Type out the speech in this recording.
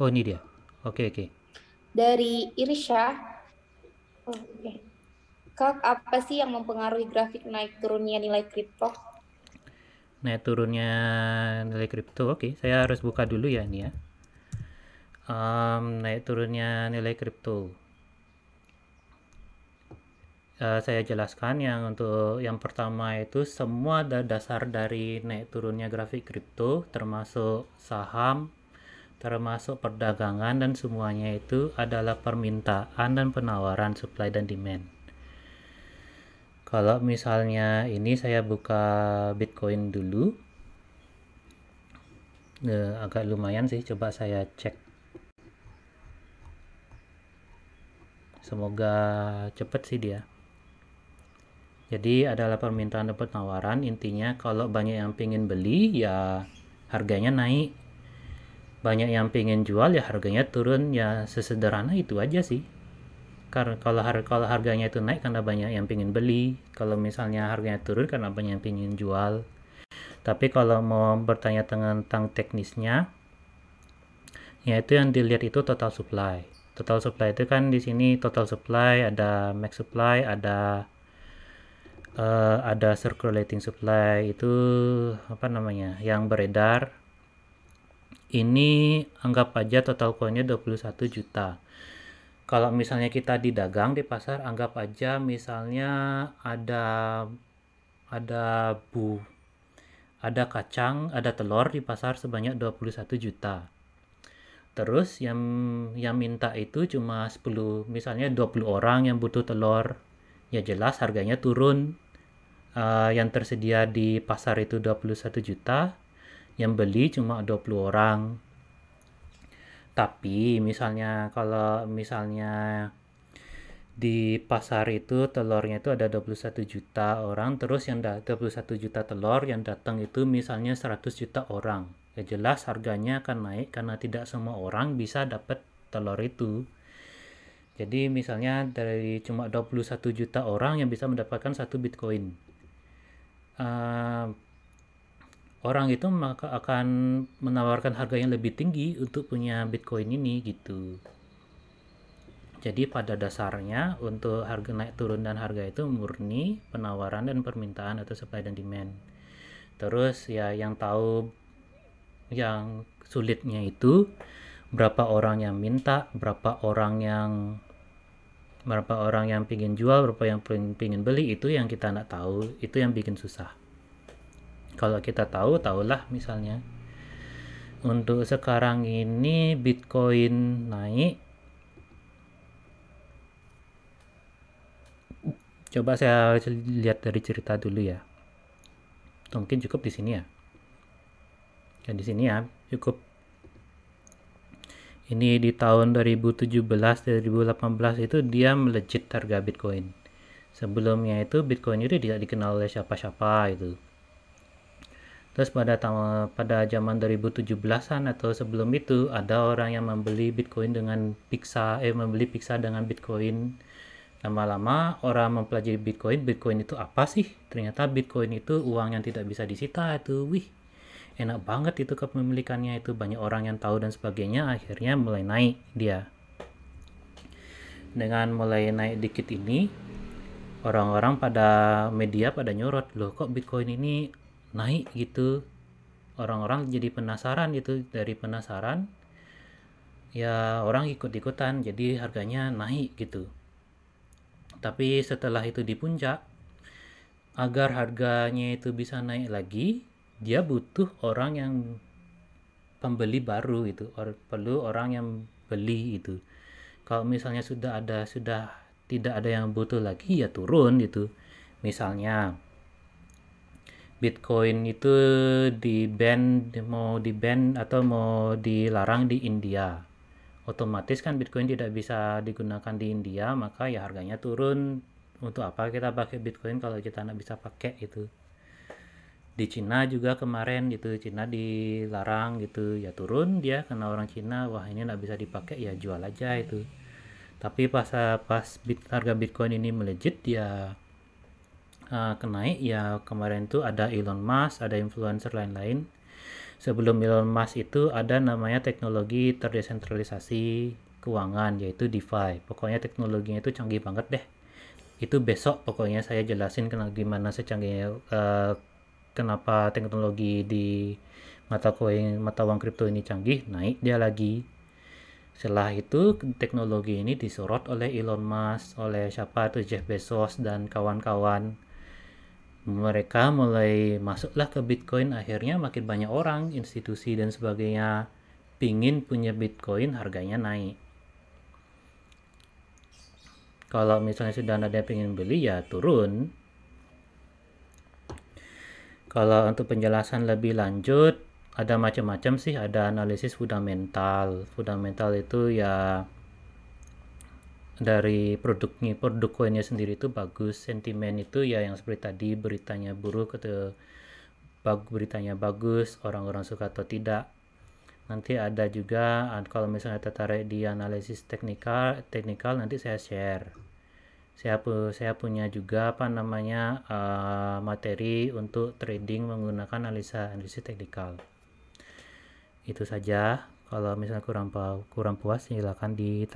Oh ini dia. Oke okay, oke. Okay. Dari Irsya. Oh, oke. Okay. Kak, apa sih yang mempengaruhi grafik naik turunnya nilai kripto? Naik turunnya nilai kripto. Oke, okay. saya harus buka dulu ya ini ya. Um, naik turunnya nilai kripto. Uh, saya jelaskan yang untuk yang pertama itu semua ada dasar dari naik turunnya grafik kripto termasuk saham, termasuk perdagangan dan semuanya itu adalah permintaan dan penawaran supply dan demand kalau misalnya ini saya buka Bitcoin dulu eh, agak lumayan sih coba saya cek semoga cepat sih dia jadi adalah permintaan dan penawaran intinya kalau banyak yang pingin beli ya harganya naik banyak yang pengen jual ya harganya turun ya sesederhana itu aja sih karena kalau har kalau harganya itu naik karena banyak yang pengen beli kalau misalnya harganya turun karena banyak yang pengen jual tapi kalau mau bertanya tentang teknisnya ya itu yang dilihat itu total supply total supply itu kan di sini total supply ada max supply ada uh, ada circulating supply itu apa namanya yang beredar ini anggap aja total koinnya 21 juta kalau misalnya kita di dagang di pasar anggap aja misalnya ada ada bu ada kacang ada telur di pasar sebanyak 21 juta terus yang yang minta itu cuma 10 misalnya 20 orang yang butuh telur ya jelas harganya turun uh, yang tersedia di pasar itu 21 juta yang beli cuma 20 orang tapi misalnya kalau misalnya di pasar itu telurnya itu ada 21 juta orang terus yang 21 juta telur yang datang itu misalnya 100 juta orang ya jelas harganya akan naik karena tidak semua orang bisa dapat telur itu jadi misalnya dari cuma 21 juta orang yang bisa mendapatkan satu bitcoin uh, orang itu maka akan menawarkan harga yang lebih tinggi untuk punya Bitcoin ini gitu. Jadi pada dasarnya untuk harga naik turun dan harga itu murni penawaran dan permintaan atau supply dan demand. Terus ya yang tahu yang sulitnya itu berapa orang yang minta, berapa orang yang berapa orang yang pingin jual, berapa yang pingin beli itu yang kita nak tahu, itu yang bikin susah kalau kita tahu tahulah misalnya untuk sekarang ini Bitcoin naik coba saya lihat dari cerita dulu ya mungkin cukup di sini ya dan ya, di sini ya cukup ini di tahun 2017 2018 itu dia melejit harga Bitcoin sebelumnya itu Bitcoin itu tidak dikenal oleh siapa-siapa itu Terus pada tahun pada zaman 2017-an atau sebelum itu ada orang yang membeli Bitcoin dengan Pixa eh membeli Pixa dengan Bitcoin. Lama-lama orang mempelajari Bitcoin, Bitcoin itu apa sih? Ternyata Bitcoin itu uang yang tidak bisa disita itu. Wih. Enak banget itu kepemilikannya itu banyak orang yang tahu dan sebagainya akhirnya mulai naik dia. Dengan mulai naik dikit ini orang-orang pada media pada nyorot loh kok Bitcoin ini naik gitu orang-orang jadi penasaran itu dari penasaran ya orang ikut-ikutan jadi harganya naik gitu tapi setelah itu di puncak agar harganya itu bisa naik lagi dia butuh orang yang pembeli baru itu or, perlu orang yang beli itu kalau misalnya sudah ada sudah tidak ada yang butuh lagi ya turun gitu misalnya Bitcoin itu di ban mau di ban atau mau dilarang di India otomatis kan Bitcoin tidak bisa digunakan di India maka ya harganya turun untuk apa kita pakai Bitcoin kalau kita tidak bisa pakai itu di Cina juga kemarin gitu Cina dilarang gitu ya turun dia karena orang Cina wah ini nggak bisa dipakai ya jual aja itu tapi pas pas bit, harga Bitcoin ini melejit ya Eh, kenaik ya kemarin itu ada Elon Musk, ada influencer lain-lain. Sebelum Elon Musk itu ada namanya teknologi terdesentralisasi keuangan yaitu DeFi. Pokoknya teknologinya itu canggih banget deh. Itu besok pokoknya saya jelasin kenapa gimana secanggih uh, eh, kenapa teknologi di mata koin mata uang kripto ini canggih, naik dia lagi. Setelah itu teknologi ini disorot oleh Elon Musk, oleh siapa tuh Jeff Bezos dan kawan-kawan mereka mulai masuklah ke Bitcoin akhirnya makin banyak orang, institusi dan sebagainya pingin punya Bitcoin harganya naik. Kalau misalnya sudah ada yang pingin beli ya turun. Kalau untuk penjelasan lebih lanjut ada macam-macam sih, ada analisis fundamental. Fundamental itu ya dari produknya produk koinnya sendiri itu bagus sentimen itu ya yang seperti tadi beritanya buruk atau bagus beritanya bagus orang-orang suka atau tidak nanti ada juga kalau misalnya tertarik di analisis teknikal teknikal nanti saya share saya pu saya punya juga apa namanya uh, materi untuk trading menggunakan analisa analisis teknikal itu saja kalau misalnya kurang kurang puas silakan di